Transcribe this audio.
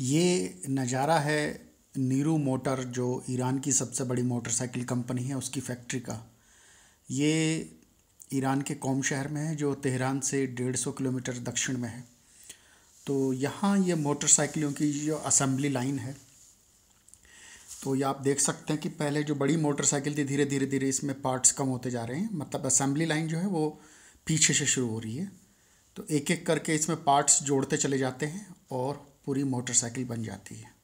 ये नज़ारा है नीरू मोटर जो ईरान की सबसे बड़ी मोटरसाइकिल कंपनी है उसकी फैक्ट्री का ये ईरान के कौम शहर में है जो तेहरान से डेढ़ सौ किलोमीटर दक्षिण में है तो यहाँ ये मोटरसाइकिलों की जो असम्बली लाइन है तो ये आप देख सकते हैं कि पहले जो बड़ी मोटरसाइकिल थी धीरे धीरे धीरे इसमें पार्ट्स कम होते जा रहे हैं मतलब असेंबली लाइन जो है वो पीछे से शुरू हो रही है तो एक एक करके इसमें पार्ट्स जोड़ते चले जाते हैं और पूरी मोटरसाइकिल बन जाती है